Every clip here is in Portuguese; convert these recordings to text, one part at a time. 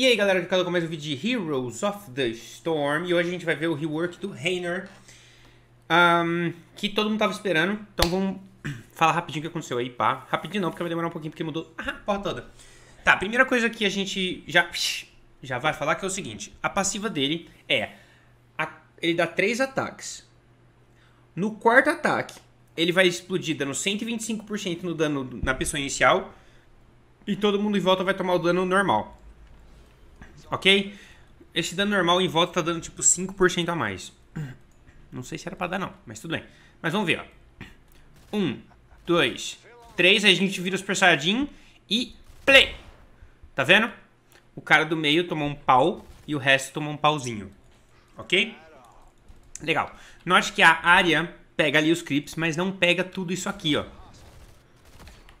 E aí galera, Ricardo com mais um vídeo de Heroes of the Storm E hoje a gente vai ver o rework do Raynor um, Que todo mundo tava esperando Então vamos falar rapidinho o que aconteceu aí, pá Rapidinho não, porque vai demorar um pouquinho porque mudou a porra toda Tá, primeira coisa que a gente já, já vai falar que é o seguinte A passiva dele é a, Ele dá três ataques No quarto ataque ele vai explodir dando 125% no dano na pessoa inicial e todo mundo em volta vai tomar o dano normal ok? Esse dano normal em volta tá dando tipo 5% a mais. Não sei se era pra dar não, mas tudo bem. Mas vamos ver, ó. 1, 2, 3, aí a gente vira o Super Saiyajin e play! Tá vendo? O cara do meio tomou um pau e o resto tomou um pauzinho, ok? Legal. Note que a área pega ali os creeps, mas não pega tudo isso aqui, ó.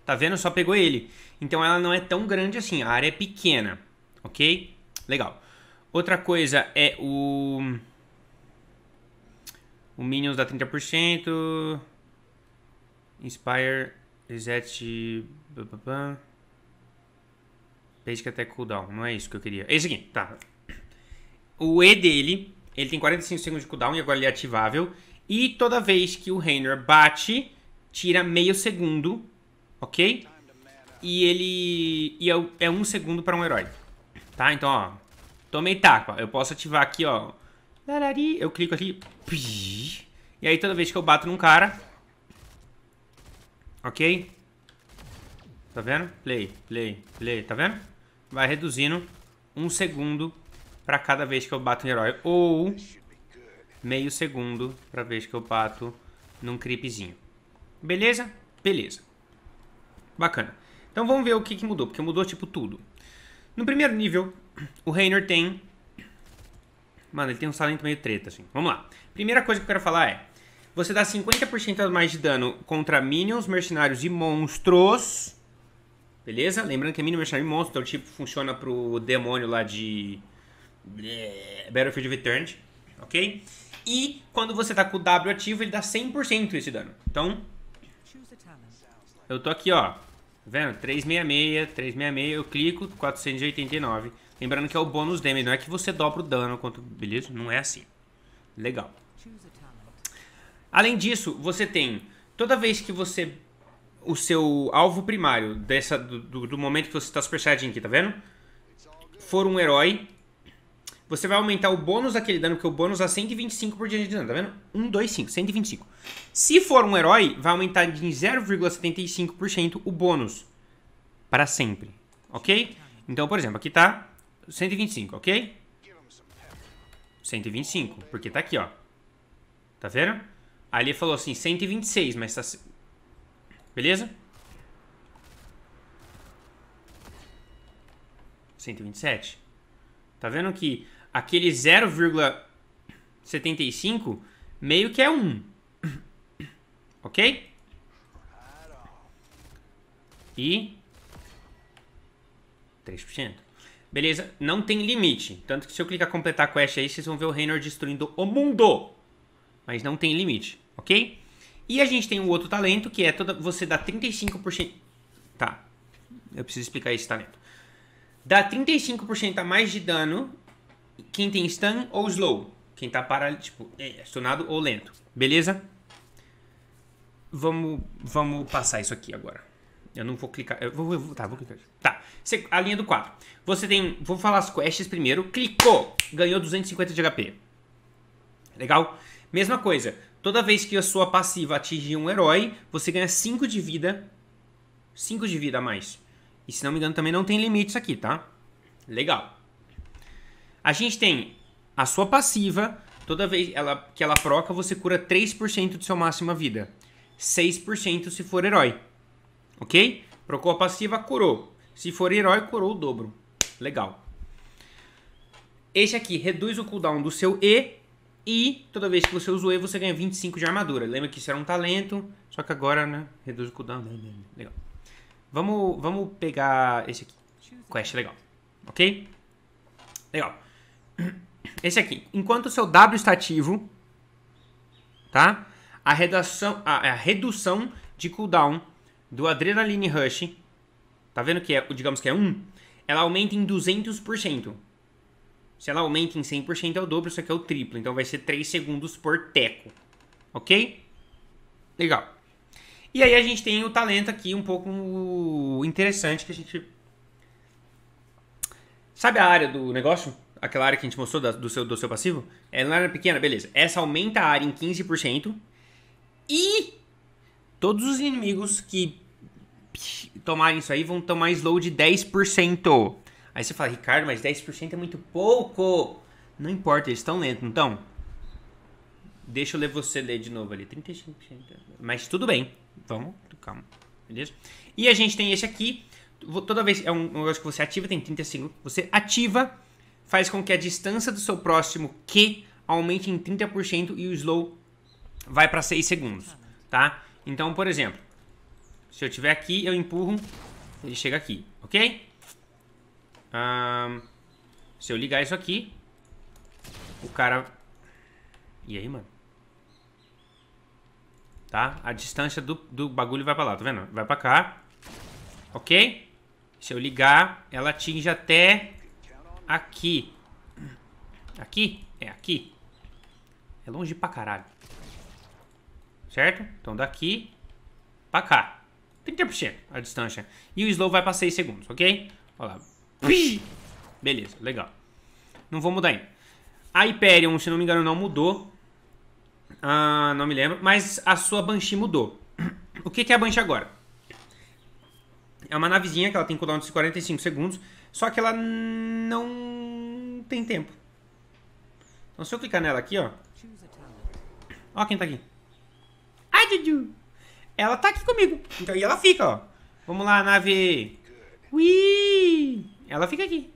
Tá vendo? Só pegou ele. Então ela não é tão grande assim, a área é pequena, ok? Legal. Outra coisa é o... O Minions dá 30%. Inspire, Reset... Bababam. Basic até cooldown. Não é isso que eu queria. Esse é aqui, tá. O E dele, ele tem 45 segundos de cooldown e agora ele é ativável. E toda vez que o Rainer bate, tira meio segundo, ok? E ele... E é, é um segundo para um herói. Tá? Então, ó. Tomei tapa. Eu posso ativar aqui, ó. Eu clico aqui. E aí toda vez que eu bato num cara... Ok? Tá vendo? Play, play, play. Tá vendo? Vai reduzindo um segundo pra cada vez que eu bato em herói. Ou meio segundo pra vez que eu bato num creepzinho. Beleza? Beleza. Bacana. Então vamos ver o que, que mudou, porque mudou tipo tudo. No primeiro nível, o Raynor tem... Mano, ele tem um salento meio treta, assim. Vamos lá. Primeira coisa que eu quero falar é... Você dá 50% a mais de dano contra minions, mercenários e monstros. Beleza? Lembrando que é minion, mercenário e monstro. Então, tipo, funciona pro demônio lá de... É, Battlefield of Eternity. Ok? E quando você tá com o W ativo, ele dá 100% esse dano. Então... Eu tô aqui, ó. Tá vendo? 366, 366, eu clico, 489. Lembrando que é o bônus damage, não é que você dobra o dano quanto... Beleza? Não é assim. Legal. Além disso, você tem... Toda vez que você... O seu alvo primário dessa, do, do momento que você está Super Saiyajin aqui, tá vendo? For um herói, você vai aumentar o bônus daquele dano, porque o bônus é 125 por dia de dano, tá vendo? 1, 2, 5, 125. Se for um herói, vai aumentar em 0,75% o bônus. Para sempre, ok? Então, por exemplo, aqui tá 125, ok? 125, porque tá aqui, ó. Tá vendo? Ali ele falou assim, 126, mas tá... Beleza? 127. Tá vendo que aquele 0,75 meio que é 1. Ok? E 3%. Beleza, não tem limite. Tanto que se eu clicar completar quest aí, vocês vão ver o Raynor destruindo o mundo. Mas não tem limite, ok? E a gente tem um outro talento, que é toda, você dá 35%... Tá, eu preciso explicar esse talento. Dá 35% a mais de dano quem tem stun ou slow. Quem tá para, tipo, é, é ou lento. Beleza? Vamos, vamos passar isso aqui agora. Eu não vou clicar. Eu vou, eu vou tá, vou clicar. Tá. Você, a linha do 4. Você tem. Vou falar as quests primeiro. Clicou! Ganhou 250 de HP. Legal? Mesma coisa. Toda vez que a sua passiva atingir um herói, você ganha 5 de vida. 5 de vida a mais. E se não me engano, também não tem limites aqui, tá? Legal. A gente tem a sua passiva, toda vez ela, que ela proca, você cura 3% de máximo máxima vida. 6% se for herói. Ok? Procou a passiva, curou. Se for herói, curou o dobro. Legal. Este aqui reduz o cooldown do seu E e toda vez que você usa o E, você ganha 25 de armadura. Lembra que isso era um talento, só que agora, né, reduz o cooldown. Legal. Vamos, vamos pegar esse aqui. Quest, legal. Ok? Legal. Esse aqui. Enquanto o seu W está ativo, tá? A, redação, a, a redução de cooldown do Adrenaline Rush, tá vendo que é, digamos que é 1, ela aumenta em 200%. Se ela aumenta em 100% é o dobro, isso aqui é o triplo. Então vai ser 3 segundos por teco. Ok? Legal. E aí a gente tem o talento aqui um pouco interessante que a gente... Sabe a área do negócio? aquela área que a gente mostrou da, do, seu, do seu passivo, é uma área pequena, beleza. Essa aumenta a área em 15%. E todos os inimigos que tomarem isso aí vão tomar slow de 10%. Aí você fala, Ricardo, mas 10% é muito pouco. Não importa, eles estão lentos, então. Deixa eu ler você ler de novo ali. 35%. Mas tudo bem. Vamos, calma. Beleza? E a gente tem esse aqui. Toda vez. É um negócio que você ativa, tem 35. Você ativa faz com que a distância do seu próximo Q aumente em 30% e o slow vai para 6 segundos, tá? Então, por exemplo, se eu tiver aqui, eu empurro, ele chega aqui, ok? Um, se eu ligar isso aqui, o cara... E aí, mano? Tá? A distância do, do bagulho vai pra lá, tá vendo? Vai pra cá, ok? Se eu ligar, ela atinge até aqui. Aqui? É aqui. É longe pra caralho. Certo? Então daqui pra cá. 30% a distância. E o slow vai pra 6 segundos, ok? Olha lá. Beleza, legal. Não vou mudar ainda. A Hyperion, se não me engano, não mudou. Ah, não me lembro. Mas a sua Banshee mudou. O que, é a Banshee agora? É uma navezinha que ela tem cooldown de 45 segundos só que ela não tem tempo. Então se eu clicar nela aqui, ó. Ó quem tá aqui. Ai, Juju! Ela tá aqui comigo. Então, e ela fica, ó. Vamos lá, nave. Ui! Ela fica aqui.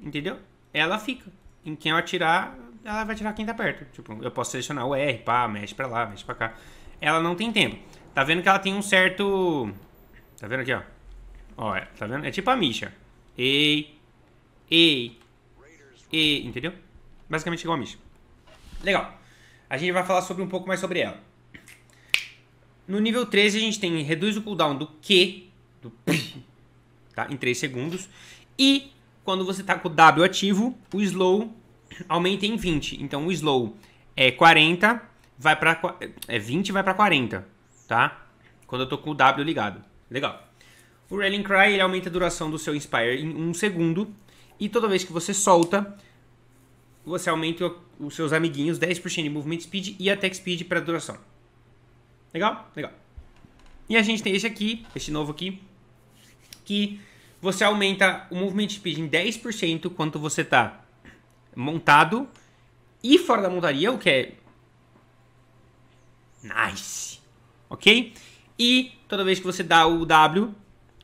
Entendeu? Ela fica. Em quem eu atirar, ela vai atirar quem tá perto. Tipo, eu posso selecionar o R, pá, mexe pra lá, mexe pra cá. Ela não tem tempo. Tá vendo que ela tem um certo... Tá vendo aqui, ó? Ó, é, tá vendo? É tipo a Misha ei, ei, ei, entendeu? Basicamente igual a Mish. Legal. A gente vai falar sobre um pouco mais sobre ela. No nível 13 a gente tem reduz o cooldown do Q, do P, tá? em 3 segundos. E quando você tá com o W ativo, o slow aumenta em 20. Então o slow é 40, vai para é 20 vai para 40, tá? Quando eu tô com o W ligado. Legal. O Rallying Cry ele aumenta a duração do seu Inspire em um segundo. E toda vez que você solta, você aumenta os seus amiguinhos 10% de Movement Speed e Attack Speed para duração. Legal? Legal. E a gente tem esse aqui, esse novo aqui, que você aumenta o Movement Speed em 10% quando você está montado e fora da montaria, o que é nice, ok? E toda vez que você dá o W,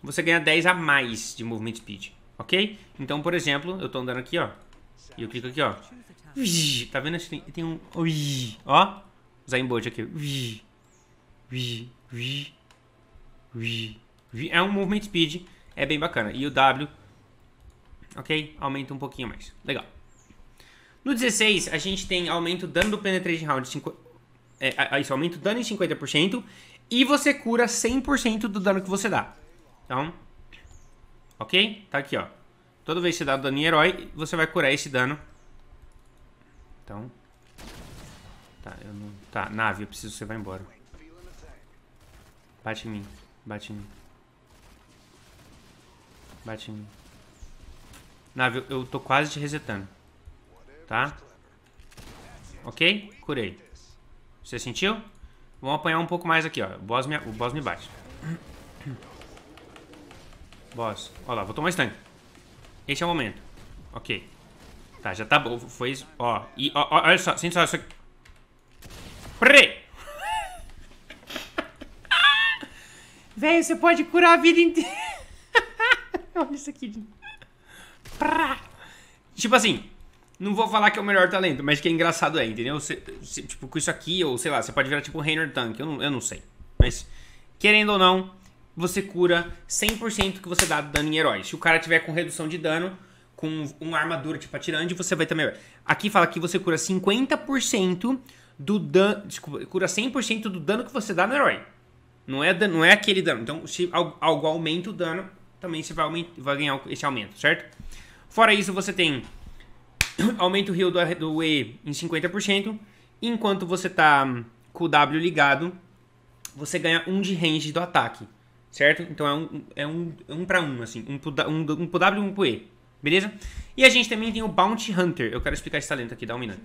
você ganha 10 a mais de movement speed, ok? Então, por exemplo, eu tô andando aqui, ó. E eu clico aqui, ó. Ui, tá vendo? Tem, tem um... Ui, ó. Usar embote aqui. Ui, ui, ui, ui, ui. É um movement speed. É bem bacana. E o W, ok? Aumenta um pouquinho mais. Legal. No 16, a gente tem aumento dano do penetration round. 50, é, é, isso, aumenta o dano em 50%. E você cura 100% do dano que você dá. Então, ok? Tá aqui, ó. Toda vez que você dá dano em herói, você vai curar esse dano. Então... Tá, eu não... Tá, nave, eu preciso que você vá embora. Bate em mim. Bate em mim. Bate em mim. Nave, eu tô quase te resetando. Tá? Ok? Curei. Você sentiu? Vamos apanhar um pouco mais aqui, ó. O boss me, o boss me bate. Boss. Ó lá, vou tomar stun. Esse é o momento. Ok. Tá, já tá bom. Foi isso. Ó, e ó, ó, olha só, sente só isso aqui. Pre! Velho, você pode curar a vida inteira. olha isso aqui. Pra. Tipo assim, não vou falar que é o melhor talento, mas que é engraçado é, entendeu? Cê, cê, tipo, com isso aqui, ou sei lá, você pode virar tipo um Rainer Tank, eu não, eu não sei. Mas, querendo ou não, você cura 100% que você dá dano em heróis. Se o cara tiver com redução de dano, com uma armadura tipo atirante, você vai também. Aqui fala que você cura 50% do dano. Desculpa, cura 100% do dano que você dá no herói. Não é, não é aquele dano. Então, se algo aumenta o dano, também você vai, vai ganhar esse aumento, certo? Fora isso, você tem aumenta o heal do, do E em 50%. Enquanto você tá com o W ligado, você ganha 1 um de range do ataque certo? Então é um, é um, é um para um, assim, um pro, um, um pro W e um pro E, beleza? E a gente também tem o Bounty Hunter, eu quero explicar esse talento aqui, dá um minuto.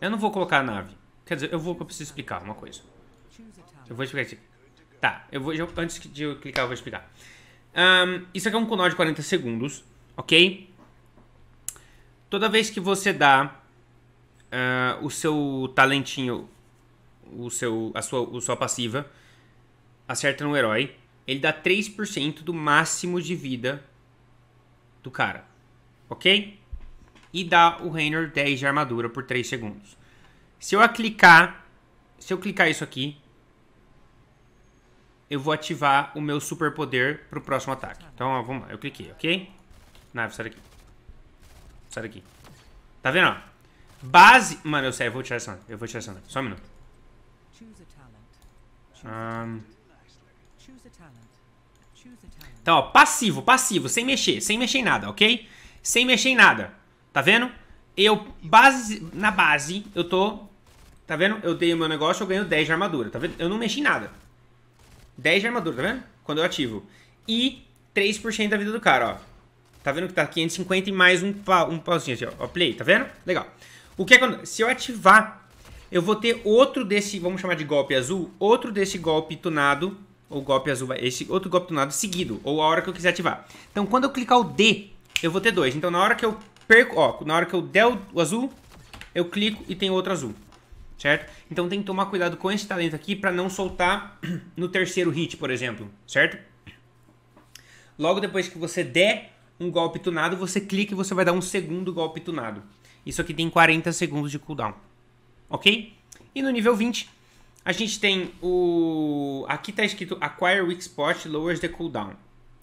Eu não vou colocar a nave, quer dizer, eu vou, eu preciso explicar uma coisa. Eu vou explicar isso aqui. Tá, eu vou, já antes de eu clicar eu vou explicar. Um, isso aqui é um conó de 40 segundos, ok? Toda vez que você dá uh, o seu talentinho, o seu, a sua, a sua passiva, acerta no herói, ele dá 3% do máximo de vida do cara. Ok? E dá o Raynor 10 de armadura por 3 segundos. Se eu clicar, se eu clicar isso aqui, eu vou ativar o meu superpoder pro próximo ataque. Então, ó, vamos lá. Eu cliquei, ok? Nave, sai daqui. Sai daqui. Tá vendo, ó? Base... Mano, eu sei, eu vou tirar essa. Eu vou tirar essa. Só um minuto. Então, ó, passivo, passivo, sem mexer, sem mexer em nada, ok? Sem mexer em nada, tá vendo? Eu, base, na base, eu tô, tá vendo? Eu dei o meu negócio, eu ganho 10 de armadura, tá vendo? Eu não mexi em nada. 10 de armadura, tá vendo? Quando eu ativo. E 3% da vida do cara, ó. Tá vendo que tá 550 e mais um, pa, um pauzinho aqui, ó. Play, tá vendo? Legal. O que é quando? Se eu ativar, eu vou ter outro desse, vamos chamar de golpe azul, outro desse golpe tunado, ou golpe azul, esse outro golpe tunado seguido, ou a hora que eu quiser ativar. Então, quando eu clicar o D, eu vou ter dois. Então, na hora que eu perco, ó, na hora que eu der o azul, eu clico e tem outro azul. Certo? Então tem que tomar cuidado com esse talento aqui para não soltar no terceiro hit, por exemplo, certo? Logo depois que você der um golpe tunado, você clica e você vai dar um segundo golpe tunado. Isso aqui tem 40 segundos de cooldown, ok? E no nível 20, a gente tem o... Aqui tá escrito Acquire Weak Spot Lowers the Cooldown.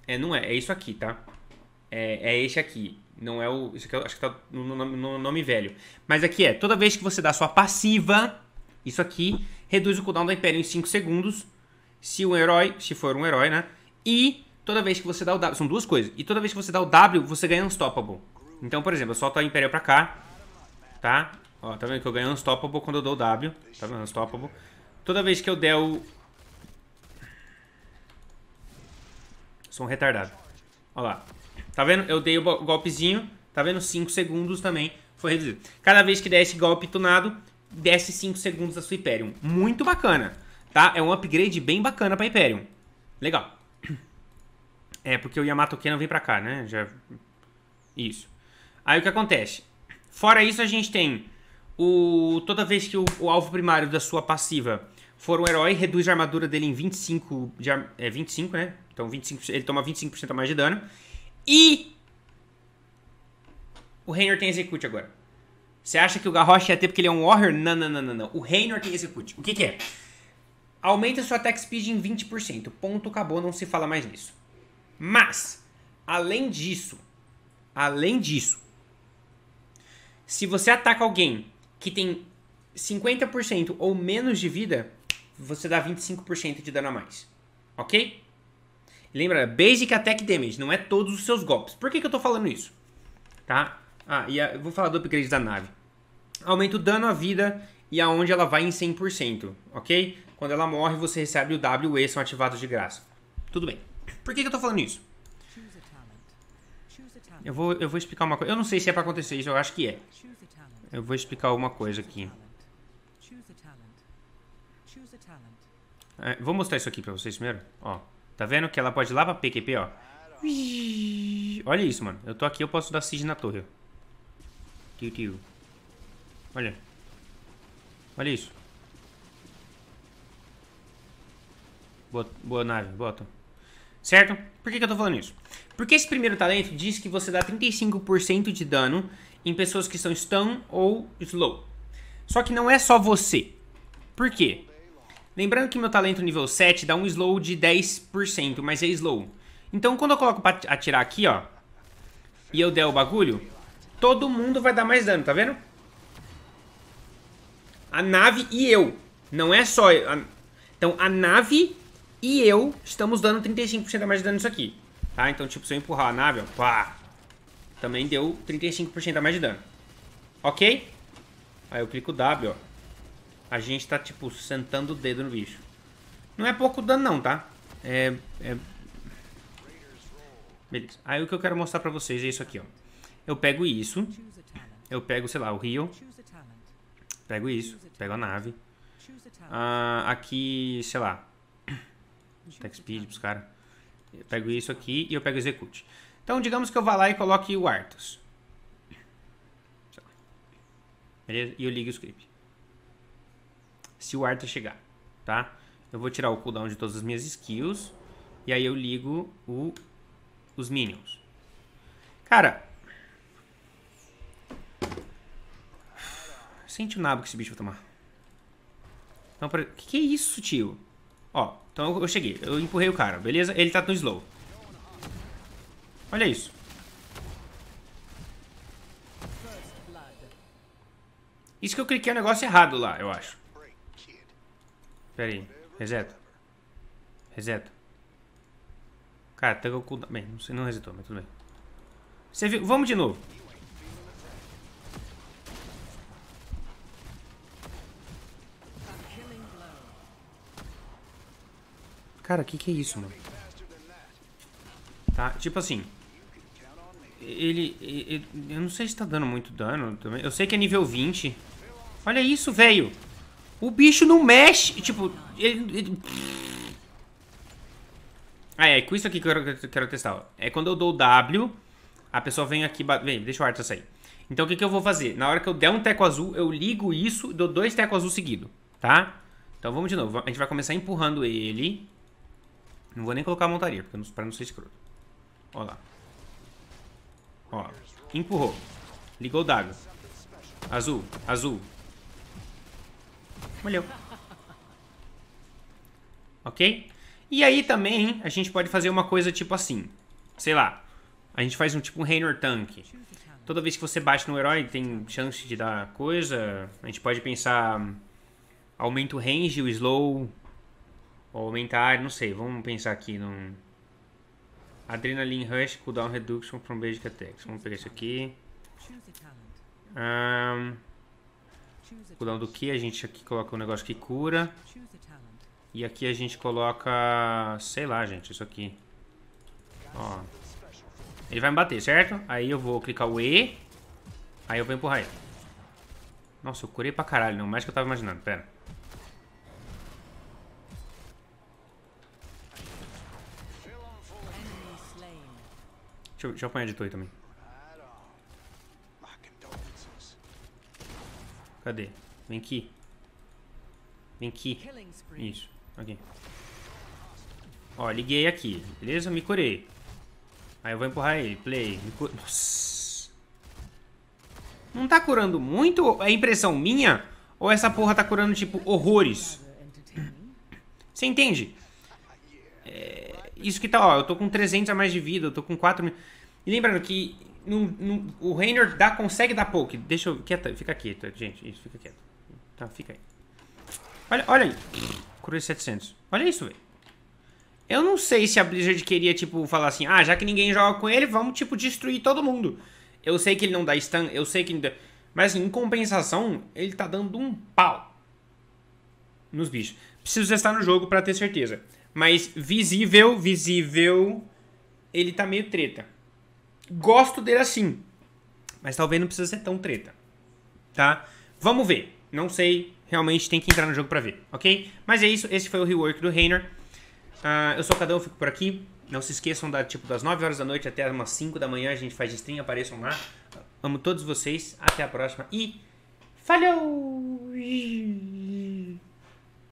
É, não é, é isso aqui, tá? É, é esse aqui. Não é o. Isso aqui é acho que tá no nome, no nome, velho. Mas aqui é: toda vez que você dá sua passiva, isso aqui reduz o cooldown da Império em 5 segundos. Se um herói. Se for um herói, né? E toda vez que você dá o W. São duas coisas. E toda vez que você dá o W, você ganha um Unstoppable. Então, por exemplo, eu solto a Império pra cá tá? Ó, tá vendo que eu ganho Unstoppable quando eu dou o W. Tá vendo? Unstoppable. Toda vez que eu der o... Sou um retardado. Ó lá. Tá vendo? Eu dei o golpezinho. Tá vendo? 5 segundos também foi reduzido. Cada vez que der esse golpe tunado, desce 5 segundos da sua Hyperion. Muito bacana, tá? É um upgrade bem bacana pra Hyperion. Legal. É, porque o Yamato não vem pra cá, né? Já... Isso. Aí o que acontece? Fora isso, a gente tem o toda vez que o, o alvo primário da sua passiva for um herói, reduz a armadura dele em 25, de, é 25, né? Então 25, ele toma 25% a mais de dano. E o Raynor tem execute agora. Você acha que o Garrosh ia ter porque ele é um Warrior? Não, não, não, não, não. O Raynor tem execute. O que, que é? Aumenta sua attack speed em 20%. Ponto, acabou, não se fala mais nisso. Mas, além disso, além disso, se você ataca alguém que tem 50% ou menos de vida, você dá 25% de dano a mais. Ok? Lembra, basic attack damage, não é todos os seus golpes. Por que, que eu tô falando isso? Tá? Ah, e a, eu vou falar do upgrade da nave. Aumenta o dano à vida e aonde ela vai em 100%, ok? Quando ela morre, você recebe o W e são ativados de graça. Tudo bem. Por que, que eu tô falando isso? Eu vou, eu vou explicar uma coisa. Eu não sei se é pra acontecer isso, eu acho que é. Eu vou explicar uma coisa aqui. É, vou mostrar isso aqui pra vocês primeiro. Ó, tá vendo que ela pode ir lá pra PQP, ó. Olha isso, mano. Eu tô aqui, eu posso dar siege na torre, Olha. Olha isso. Boa, boa nave, bota certo? Por que, que eu tô falando isso? Porque esse primeiro talento diz que você dá 35% de dano em pessoas que são stun ou slow. Só que não é só você. Por quê? Lembrando que meu talento nível 7 dá um slow de 10%, mas é slow. Então quando eu coloco pra atirar aqui, ó, e eu der o bagulho, todo mundo vai dar mais dano, tá vendo? A nave e eu. Não é só... A... Então a nave e eu estamos dando 35% a mais de dano nisso aqui. Tá? Então, tipo, se eu empurrar a nave, ó, pá, também deu 35% a mais de dano. Ok? Aí eu clico W, ó. A gente tá, tipo, sentando o dedo no bicho. Não é pouco dano não, tá? É... é... Beleza. Aí o que eu quero mostrar pra vocês é isso aqui, ó. Eu pego isso. Eu pego, sei lá, o rio. Pego isso. Pego a nave. Ah, aqui, sei lá, Speed pros tá. caras. Eu pego isso aqui e eu pego execute. Então, digamos que eu vá lá e coloque o Artos. Beleza? E eu ligo o script. Se o Artos chegar, tá? Eu vou tirar o cooldown de todas as minhas skills. E aí eu ligo o, os minions. Cara. Sente o nabo que esse bicho vai tomar. então pra... que, que é isso, tio? Ó, então eu cheguei. Eu empurrei o cara, beleza? Ele tá no slow. Olha isso. Isso que eu cliquei é um negócio errado lá, eu acho. Pera aí. Reseta. Reseta. Cara, tá com Bem, não, sei, não resetou, mas tudo bem. Você viu? Vamos de novo. Cara, o que, que é isso, mano? Tá, tipo assim. Ele, ele, Eu não sei se tá dando muito dano também. Eu sei que é nível 20. Olha isso, velho. O bicho não mexe. Tipo, ele... ele... Ah, é, com isso aqui que eu quero, quero testar, ó. É quando eu dou o W, a pessoa vem aqui... Vem, deixa o Arthur sair. Então, o que, que eu vou fazer? Na hora que eu der um teco azul, eu ligo isso, dou dois tecos azul seguido, tá? Então, vamos de novo. A gente vai começar empurrando ele. Não vou nem colocar a montaria, porque pra não ser escroto. Ó lá. Ó. Empurrou. Ligou o dado. Azul. Azul. Molhou. Ok? E aí também a gente pode fazer uma coisa tipo assim. Sei lá. A gente faz um tipo um Raynor Tank. Toda vez que você bate no herói, tem chance de dar coisa. A gente pode pensar... Aumenta o range, o slow, ou aumentar, não sei, vamos pensar aqui num... Adrenaline Rush, Cooldown Reduction from Basic Attacks. Vamos pegar isso aqui. Um, cooldown do que? A gente aqui coloca um negócio que cura. E aqui a gente coloca... Sei lá, gente, isso aqui. Ó. Ele vai me bater, certo? Aí eu vou clicar o E. Aí eu vou empurrar ele. Nossa, eu curei pra caralho, não mais que eu tava imaginando. Pera. Deixa eu, deixa eu apanhar de toy também. Cadê? Vem aqui. Vem aqui. Isso. Aqui. Ó, liguei aqui. Beleza? Me curei. Aí eu vou empurrar ele. Play. Cu... Nossa. Não tá curando muito? É impressão minha? Ou essa porra tá curando, tipo, horrores? Você entende? Isso que tá, ó, eu tô com 300 a mais de vida, eu tô com 4 mil. E lembrando que no, no, o Raynor dá, consegue dar poke. Deixa eu. fica quieto, gente. Isso, fica quieto. Tá, fica aí. Olha, olha aí. Cruz 700. Olha isso, velho. Eu não sei se a Blizzard queria, tipo, falar assim: ah, já que ninguém joga com ele, vamos, tipo, destruir todo mundo. Eu sei que ele não dá stun, eu sei que ele dá... Mas, assim, em compensação, ele tá dando um pau nos bichos. Preciso estar no jogo pra ter certeza. Mas visível, visível, ele tá meio treta. Gosto dele assim, mas talvez não precisa ser tão treta, tá? Vamos ver. Não sei, realmente tem que entrar no jogo pra ver, ok? Mas é isso, esse foi o rework do Reiner. Uh, ah, eu sou o Cadão, fico por aqui. Não se esqueçam da, tipo, das 9 horas da noite até umas 5 da manhã a gente faz stream, apareçam lá. Amo todos vocês, até a próxima e... Falou!